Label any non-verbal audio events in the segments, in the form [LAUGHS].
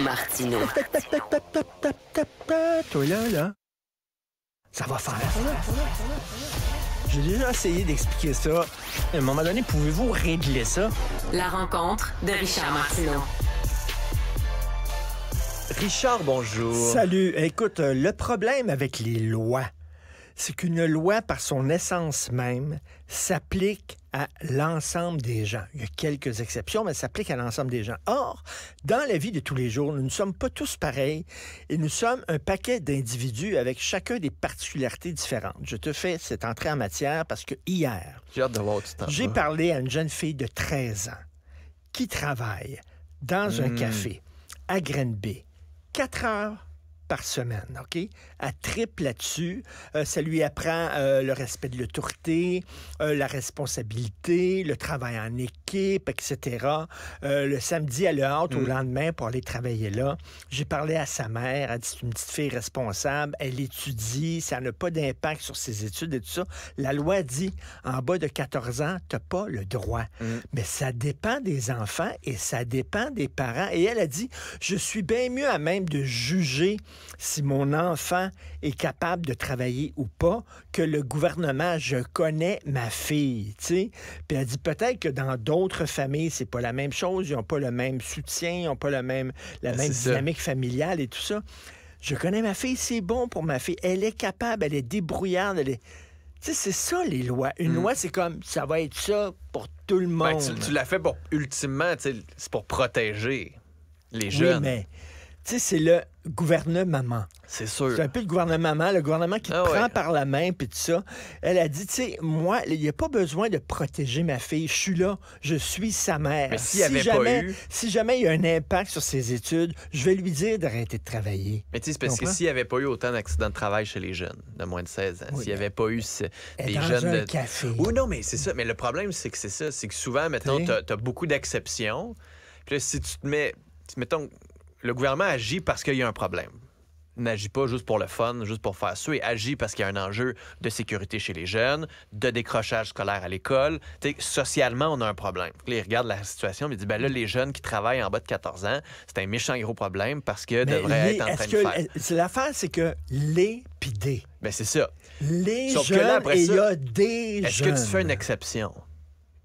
Martino. Toi là, là. Ça va faire. J'ai déjà essayé d'expliquer ça. À un moment donné, pouvez-vous régler ça? La rencontre de Richard Martino. Richard, bonjour. Salut. Écoute, euh, le problème avec les lois c'est qu'une loi, par son essence même, s'applique à l'ensemble des gens. Il y a quelques exceptions, mais s'applique à l'ensemble des gens. Or, dans la vie de tous les jours, nous ne sommes pas tous pareils et nous sommes un paquet d'individus avec chacun des particularités différentes. Je te fais cette entrée en matière parce que hier, j'ai parlé à une jeune fille de 13 ans qui travaille dans un hmm. café à Grenby, 4 heures par semaine, OK? à triple là-dessus. Euh, ça lui apprend euh, le respect de l'autorité, euh, la responsabilité, le travail en équipe, etc. le samedi, elle a hâte au mm. lendemain pour aller travailler là. J'ai parlé à sa mère. Elle dit, c'est une petite fille responsable. Elle étudie. Ça n'a pas d'impact sur ses études et tout ça. La loi dit, en bas de 14 ans, t'as pas le droit. Mm. Mais ça dépend des enfants et ça dépend des parents. Et elle a dit, je suis bien mieux à même de juger si mon enfant est capable de travailler ou pas, que le gouvernement, je connais ma fille, tu sais. Puis elle dit peut-être que dans d'autres familles, c'est pas la même chose, ils n'ont pas le même soutien, ils n'ont pas le même, la ben, même dynamique familiale et tout ça. Je connais ma fille, c'est bon pour ma fille. Elle est capable, elle est débrouillarde, Tu sais, c'est ça les lois. Une mm. loi, c'est comme ça va être ça pour tout le ben, monde. tu, l'as fait pour ultimement, c'est pour protéger les jeunes. mais tu sais, c'est le gouvernement. maman. C'est sûr. C'est un peu le gouvernement, le gouvernement qui te ah prend par la main, puis tout ça. Elle a dit, tu sais, moi, il n'y a pas besoin de protéger ma fille. Je suis là, je suis sa mère. Mais si, avait jamais, pas si jamais il y a un impact sur ses études, je vais lui dire d'arrêter de travailler. Mais tu sais, c'est parce que s'il n'y avait pas eu autant d'accidents de travail chez les jeunes de moins de 16 ans, s'il n'y avait pas eu ce... des jeunes... de... café. Oui, oh non, mais c'est ça. Mais le problème, c'est que c'est ça. C'est que souvent, maintenant, tu as, beaucoup d'exceptions. Puis là, si tu te mets... Mettons, le gouvernement agit parce qu'il y a un problème. N'agit pas juste pour le fun, juste pour faire ça, et agit parce qu'il y a un enjeu de sécurité chez les jeunes, de décrochage scolaire à l'école. Socialement, on a un problème. Il regarde la situation il dit ben là, les jeunes qui travaillent en bas de 14 ans, c'est un méchant gros problème parce que devraient être en train de faire. L'affaire, c'est que les pidés. Ben, c'est ça. Les jeunes, et il y a des Est-ce que tu fais une exception?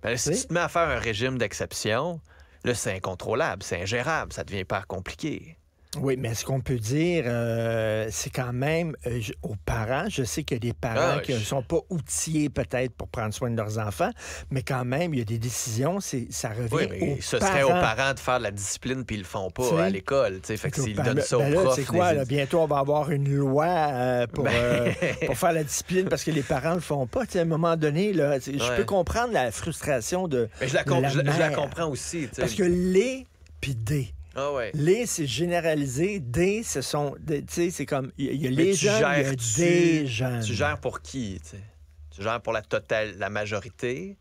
Ben, si tu te mets à faire un régime d'exception, le c'est incontrôlable, c'est ingérable, ça devient pas compliqué. Oui, mais ce qu'on peut dire, euh, c'est quand même euh, aux parents, je sais qu'il y a des parents ah, qui ne sont pas outillés peut-être pour prendre soin de leurs enfants, mais quand même, il y a des décisions, c'est, ça revient oui, ce serait aux parents de faire la discipline, puis ils le font pas à l'école. Fait que s'ils donnent ça aux ben C'est quoi, bientôt on va avoir une loi euh, pour, ben [LAUGHS] pour, faire la discipline parce que les parents ne le font pas. à un moment donné, je peux comprendre la frustration de je la, je, la comprends aussi. Parce que les puis des ah les, c'est généralisé. Des, ce sont. Tu sais, c'est comme. Il y, a les jeunes, il y a des jeunes. Tu gères pour qui, tu gères pour la totale, la majorité?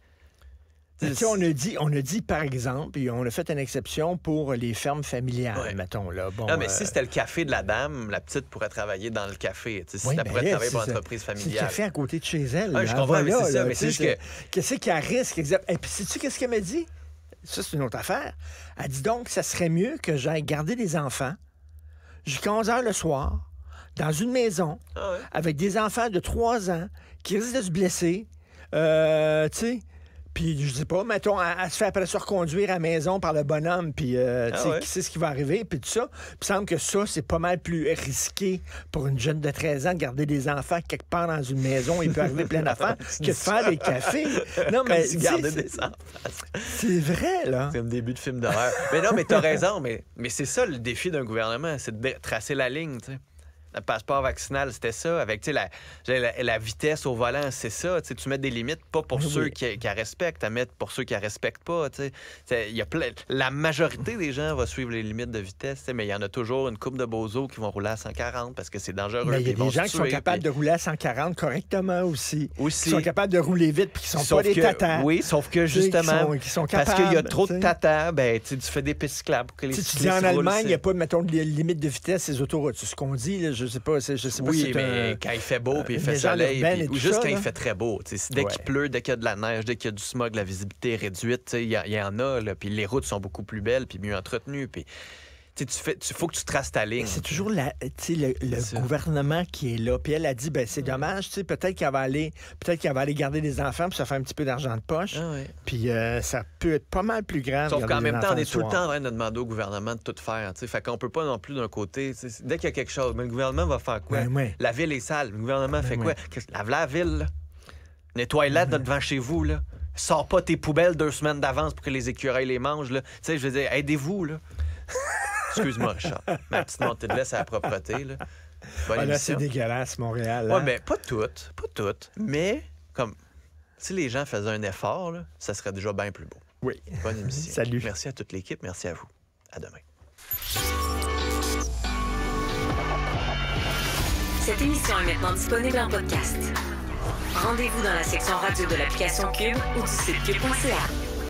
Si on a dit, on a dit par exemple, et on a fait une exception pour les fermes familiales, mettons là. Bon, non, mais euh, si c'était le café de la dame, la petite pourrait travailler dans le café. Si elle ben pourrait travailler pour l'entreprise familiale. C'est le café à côté de chez elle. je comprends, mais c'est ça. Mais c'est que. Qu'est-ce qu'il y a risque Et puis, sais-tu qu'est-ce qu'elle m'a dit? Ça, c'est une autre affaire. Elle dit donc, que ça serait mieux que j'aille garder des enfants jusqu'à 11 heures le soir dans une maison ah avec des enfants de 3 ans qui risquent de se blesser. Euh, tu sais, puis, je sais pas, mettons, à se faire après se reconduire à la maison par le bonhomme, puis euh, ah sais ce qui va arriver, puis tout ça. Il semble que ça, c'est pas mal plus risqué pour une jeune de 13 ans de garder des enfants quelque part dans une maison, il peut arriver plein [LAUGHS] d'affaires, que de faire des cafés. Non, mais. garder des enfants. C'est vrai, là. C'est le début de film d'horreur. mais non, mais t'as raison, mais, mais c'est ça le défi d'un gouvernement, c'est de tracer la ligne, tu sais le passeport vaccinal, c'était ça. Avec la, la, vitesse au volant, c'est ça. tu mets des limites pas pour ceux qui, qui respectent, à mettre pour ceux qui la respectent pas. la majorité des gens va suivre les limites de vitesse, mais il y en a toujours une coupe de bozos qui vont rouler à 140 parce que c'est dangereux. Ben, il y a des gens qui sont capables de rouler à 140 correctement aussi. aussi. Qui sont capables de rouler vite puis qui sont pas des tatas. Oui, sauf que justement, parce qu'il y a trop de tatas, ben, tu fais des pistes Si tu dis en Allemagne, il n'y a pas, mettons, des limites de vitesse, les autoroutes. C'est ce qu'on dit je sais pas. Je sais pas oui, mais quand il fait beau, puis il euh, fait soleil, puis, ou juste quand il fait très beau. Dès qu'il pleut, dès qu'il y a de la neige, dès qu'il y a du smog, la visibilité est réduite. Il y, y, en a, puis les routes sont beaucoup plus belles, puis mieux entretenues tu fais, tu faut que tu traces ta ligne. C'est toujours le, gouvernement qui est là. Puis elle a dit, ben c'est dommage, peut-être qu'elle va aller, peut-être qu'elle va aller garder des enfants puis ça fait un petit peu d'argent de poche. Ah puis euh, ça peut être pas mal plus grave. Sauf qu'en même temps, on est tout le temps en train de demander au gouvernement de tout faire. Fait qu'on peut pas non plus d'un côté. Dès qu'il y a quelque chose, mais le gouvernement va faire quoi? Ben la ville est sale. Le gouvernement ben fait quoi? Lave la ville. Nettoie la ben devant chez vous. Là. Sors pas tes poubelles deux semaines d'avance pour que les écureuils les mangent. Là. Je veux dire, aidez-vous. Là. Excuse-moi, Richard. Ma petite montée de laisse à la propreté. Là, Bonne ah, c'est dégueulasse, Montréal. Hein? mais pas toutes. Pas toutes. Mais comme si les gens faisaient un effort, là, ça serait déjà bien plus beau. Oui. Bonne émission. Salut. Merci à toute l'équipe. Merci à vous. À demain. Cette émission est maintenant disponible en podcast. Rendez-vous dans la section radio de l'application Cube ou du site cube.ca.